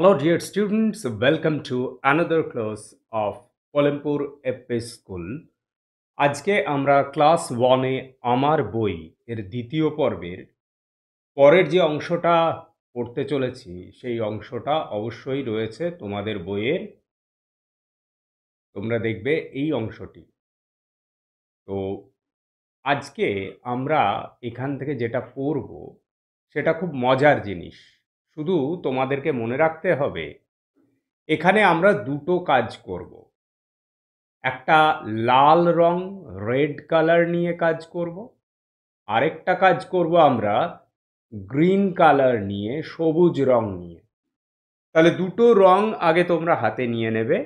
Hello dear students, welcome to another class of Polampur FP School. আজকে আমরা class ওয়ানে আমার বই এর দ্বিতীয় পর্বের পরের যে অংশটা পড়তে চলেছি সেই অংশটা অবশ্যই রয়েছে তোমাদের বইয়ের তোমরা দেখবে এই অংশটি তো আজকে আমরা এখান থেকে যেটা পড়ব সেটা খুব মজার জিনিস শুধু তোমাদেরকে মনে রাখতে হবে এখানে আমরা দুটো কাজ করব একটা লাল রং রেড কালার নিয়ে কাজ করব আরেকটা কাজ করব আমরা গ্রিন কালার নিয়ে সবুজ রং নিয়ে তাহলে দুটো রং আগে তোমরা হাতে নিয়ে নেবে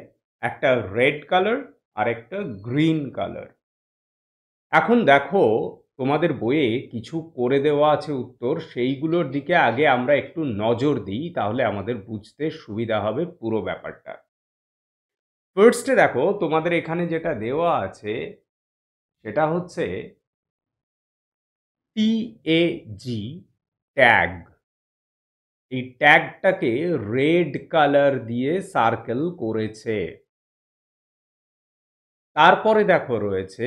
একটা রেড কালার আর একটা গ্রিন কালার এখন দেখো তোমাদের বইয়ে কিছু করে দেওয়া আছে উত্তর সেইগুলোর দিকে আগে আমরা একটু নজর দিই তাহলে আমাদের বুঝতে সুবিধা হবে পুরো ব্যাপারটা ফার্স্টে দেখো তোমাদের এখানে যেটা দেওয়া আছে সেটা হচ্ছে জি ট্যাগ এই ট্যাগটাকে রেড কালার দিয়ে সার্কেল করেছে তারপরে দেখো রয়েছে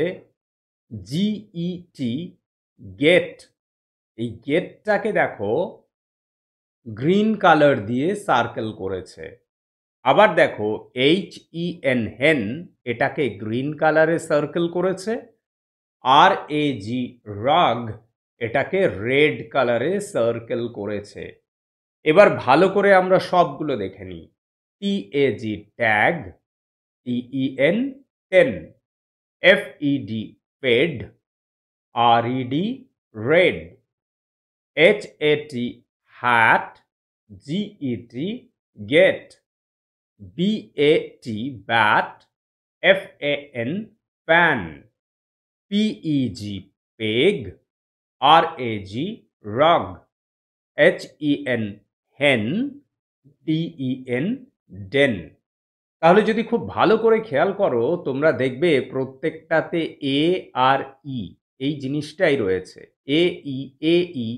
জিইটি গেট e এই গেটটাকে দেখো গ্রিন কালার দিয়ে সার্কেল করেছে আবার দেখো এইচ ই এন হেন এটাকে গ্রিন কালারে সার্কেল করেছে আর এ জি রাগ এটাকে রেড কালারে সার্কেল করেছে এবার ভালো করে আমরা সবগুলো দেখে নিই T A G tag T E N ten F E D red red hat hat get get bat bat fan fan peg peg rag rug hen hen den den তাহলে যদি খুব ভালো করে খেয়াল করো তোমরা দেখবে প্রত্যেকটাতে এ আর ই e এই জিনিসটাই রয়েছে এ ই এ ই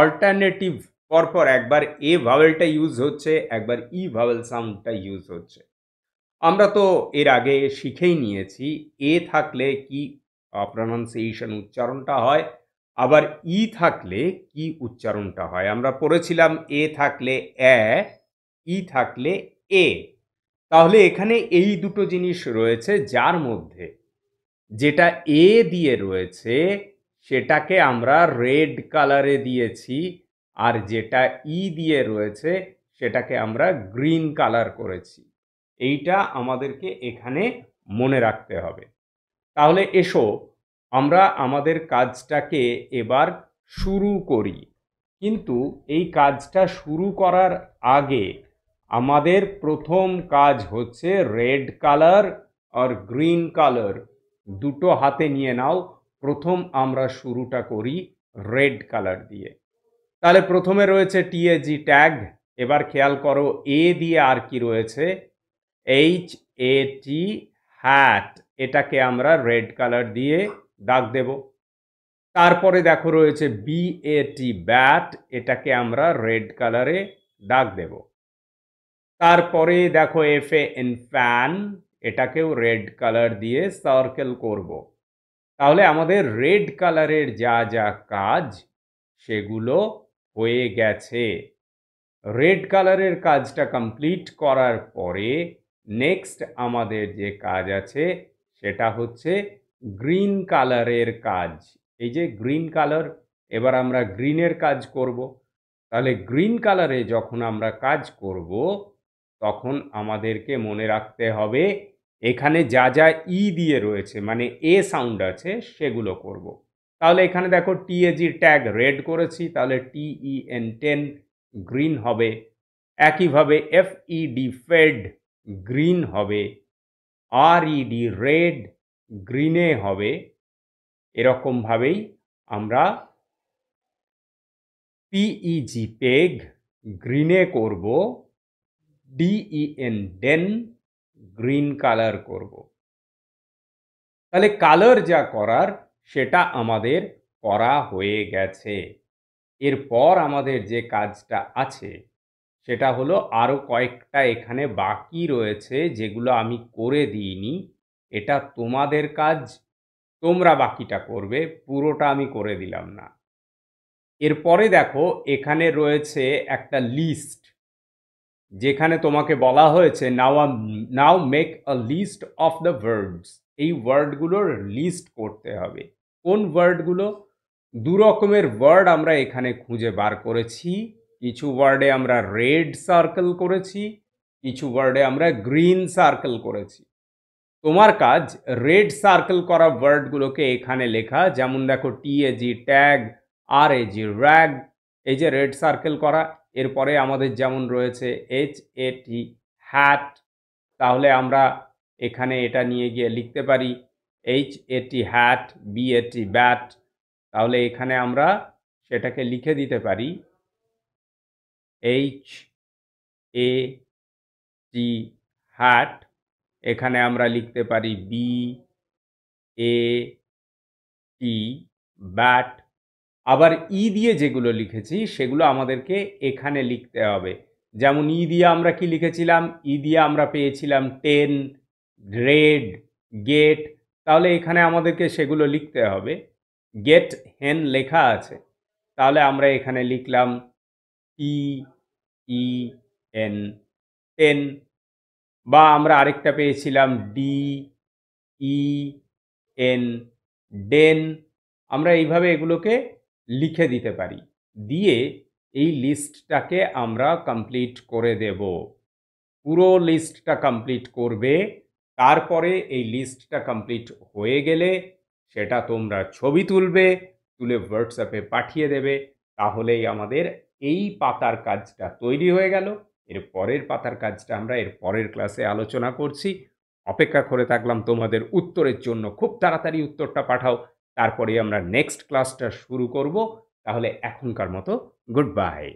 অল্টারনেটিভ পরপর একবার এ ভাওয়েলটা ইউজ হচ্ছে একবার ই ভাওয়েল সাউন্ডটা ইউজ হচ্ছে আমরা তো এর আগে শিখেই নিয়েছি এ থাকলে কি প্রনাউন্সিয়েশন উচ্চারণটা হয় আবার ই e থাকলে কি উচ্চারণটা হয় আমরা পড়েছিলাম এ থাকলে অ্যা ই e থাকলে এ তাহলে এখানে এই দুটো জিনিস রয়েছে যার মধ্যে যেটা এ দিয়ে রয়েছে সেটাকে আমরা রেড কালারে দিয়েছি আর যেটা ই e দিয়ে রয়েছে সেটাকে আমরা গ্রিন কালার করেছি এইটা আমাদেরকে এখানে মনে রাখতে হবে তাহলে এসো আমরা আমাদের কাজটাকে এবার শুরু করি কিন্তু এই কাজটা শুরু করার আগে আমাদের প্রথম কাজ হচ্ছে রেড কালার আর গ্রিন কালার দুটো হাতে নিয়ে নাও প্রথম আমরা শুরুটা করি রেড কালার দিয়ে তাহলে প্রথমে রয়েছে টিএজি ট্যাগ এবার খেয়াল করো এ দিয়ে আর কি রয়েছে এইচ এ টি হ্যাট এটাকে আমরা রেড কালার দিয়ে ডাক দেব তারপরে দেখো রয়েছে বি এ টি ব্যাট এটাকে আমরা রেড কালারে ডাক দেবো তারপরে দেখো এফ এ ইন ফ্যান এটাকেও রেড কালার দিয়ে সার্কেল করব। তাহলে আমাদের রেড কালারের যা যা কাজ সেগুলো হয়ে গেছে রেড কালারের কাজটা কমপ্লিট করার পরে নেক্সট আমাদের যে কাজ আছে সেটা হচ্ছে গ্রিন কালারের কাজ এই যে গ্রিন কালার এবার আমরা গ্রিনের কাজ করব তাহলে গ্রিন কালারে যখন আমরা কাজ করব তখন আমাদেরকে মনে রাখতে হবে এখানে যা যা ই দিয়ে রয়েছে মানে এ সাউন্ড আছে সেগুলো করব। তাহলে এখানে দেখো টিএজি ট্যাগ রেড করেছি তাহলে টিই এন টেন গ্রিন হবে একইভাবে এফ ইডি ফেড গ্রিন হবে আর ইডি রেড গ্রিনে হবে এরকমভাবেই আমরা পিইজি পেগ গ্রিনে করব ডিইএন ডেন গ্রিন কালার করব তাহলে কালার যা করার সেটা আমাদের করা হয়ে গেছে এরপর আমাদের যে কাজটা আছে সেটা হলো আরও কয়েকটা এখানে বাকি রয়েছে যেগুলো আমি করে দিইনি এটা তোমাদের কাজ তোমরা বাকিটা করবে পুরোটা আমি করে দিলাম না এরপরে দেখো এখানে রয়েছে একটা লিস্ট যেখানে তোমাকে বলা হয়েছে now now make a list of the words এই ওয়ার্ডগুলোর লিস্ট করতে হবে কোন ওয়ার্ডগুলো দু রকমের ওয়ার্ড আমরা এখানে খুঁজে বার করেছি কিছু ওয়ার্ডে আমরা রেড সার্কেল করেছি কিছু ওয়ার্ডে আমরা গ্রিন সার্কেল করেছি তোমার কাজ রেড সার্কেল করা ওয়ার্ডগুলোকে এখানে লেখা যেমন দেখো T A G tag R A G rag এই যে রেড সার্কেল করা এরপরে আমাদের যেমন রয়েছে এইচ এ টি হ্যাট তাহলে আমরা এখানে এটা নিয়ে গিয়ে লিখতে পারি H A T hat B A T bat তাহলে এখানে আমরা সেটাকে লিখে দিতে পারি এইচ এ টি হ্যাট এখানে আমরা লিখতে পারি বি এ টি ব্যাট আবার ই দিয়ে যেগুলো লিখেছি সেগুলো আমাদেরকে এখানে লিখতে হবে যেমন ই দিয়ে আমরা কি লিখেছিলাম ই দিয়ে আমরা পেয়েছিলাম টেন রেড গেট তাহলে এখানে আমাদেরকে সেগুলো লিখতে হবে গেট হেন লেখা আছে তাহলে আমরা এখানে লিখলাম টি ই এন টেন বা আমরা আরেকটা পেয়েছিলাম ডি ই এন ডেন আমরা এইভাবে এগুলোকে লিখে দিতে পারি দিয়ে এই লিস্টটাকে আমরা কমপ্লিট করে দেব পুরো লিস্টটা কমপ্লিট করবে তারপরে এই লিস্টটা কমপ্লিট হয়ে গেলে সেটা তোমরা ছবি তুলবে তুলে হোয়াটসঅ্যাপে পাঠিয়ে দেবে তাহলেই আমাদের এই পাতার কাজটা তৈরি হয়ে গেল এর পরের পাতার কাজটা আমরা এর পরের ক্লাসে আলোচনা করছি অপেক্ষা করে থাকলাম তোমাদের উত্তরের জন্য খুব তাড়াতাড়ি উত্তরটা পাঠাও তারপরে আমরা নেক্সট ক্লাসটা শুরু করব তাহলে এখনকার মতো গুড বাই